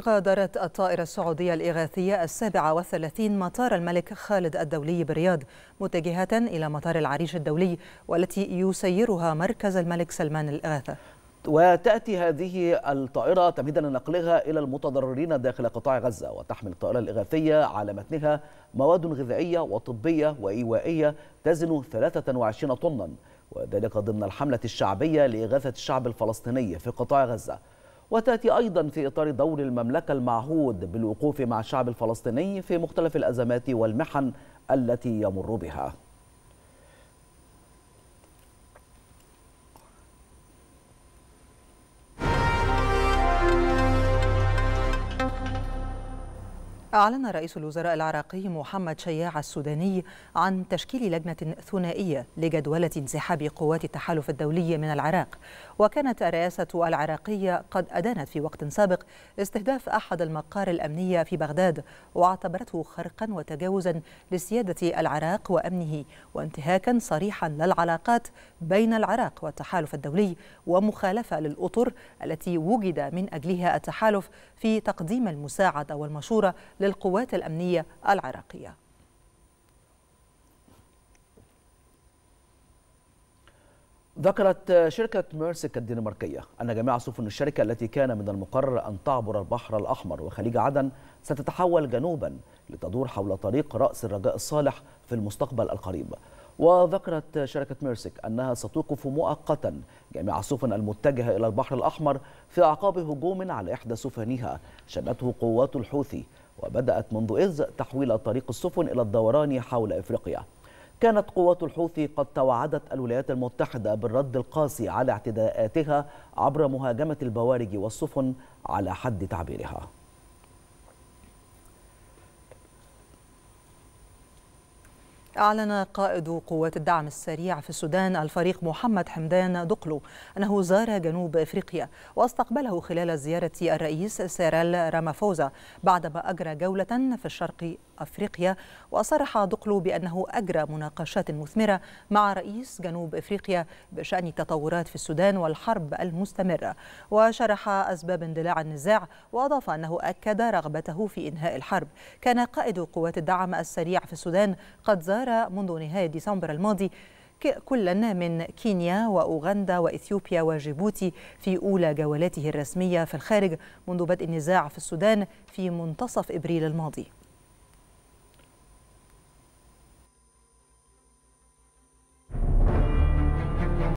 غادرت الطائرة السعودية الإغاثية السابعة والثلاثين مطار الملك خالد الدولي بالرياض متجهة إلى مطار العريش الدولي والتي يسيرها مركز الملك سلمان الإغاثة وتأتي هذه الطائرة تمهيدا لنقلها إلى المتضررين داخل قطاع غزة وتحمل الطائرة الإغاثية على متنها مواد غذائية وطبية وإيوائية تزن 23 طنا وذلك ضمن الحملة الشعبية لإغاثة الشعب الفلسطيني في قطاع غزة وتأتي أيضا في إطار دور المملكة المعهود بالوقوف مع الشعب الفلسطيني في مختلف الأزمات والمحن التي يمر بها أعلن رئيس الوزراء العراقي محمد شياع السوداني عن تشكيل لجنة ثنائية لجدولة انسحاب قوات التحالف الدولي من العراق وكانت الرئاسة العراقية قد أدانت في وقت سابق استهداف أحد المقار الأمنية في بغداد واعتبرته خرقا وتجاوزا لسيادة العراق وأمنه وانتهاكا صريحا للعلاقات بين العراق والتحالف الدولي ومخالفة للأطر التي وجد من أجلها التحالف في تقديم المساعدة والمشورة للقوات الأمنية العراقية ذكرت شركة ميرسك الدنماركية أن جميع سفن الشركة التي كان من المقرر أن تعبر البحر الأحمر وخليج عدن ستتحول جنوبا لتدور حول طريق رأس الرجاء الصالح في المستقبل القريب وذكرت شركة ميرسك أنها ستوقف مؤقتا جميع السفن المتجهة إلى البحر الأحمر في أعقاب هجوم على إحدى سفنها شنته قوات الحوثي وبدأت منذ إذ تحويل طريق السفن إلى الدوران حول إفريقيا كانت قوات الحوثي قد توعدت الولايات المتحدة بالرد القاسي على اعتداءاتها عبر مهاجمة البوارج والسفن على حد تعبيرها أعلن قائد قوات الدعم السريع في السودان الفريق محمد حمدان دقلو أنه زار جنوب إفريقيا واستقبله خلال زيارة الرئيس سيرال رامافوزا بعدما أجرى جولة في الشرق أفريقيا وصرح دقلو بأنه أجرى مناقشات مثمرة مع رئيس جنوب إفريقيا بشأن التطورات في السودان والحرب المستمرة وشرح أسباب اندلاع النزاع وأضاف أنه أكد رغبته في إنهاء الحرب كان قائد قوات الدعم السريع في السودان قد زار زار منذ نهاية ديسمبر الماضي كلا من كينيا وأوغندا وإثيوبيا وجيبوتي في أولى جولاته الرسمية في الخارج منذ بدء النزاع في السودان في منتصف إبريل الماضي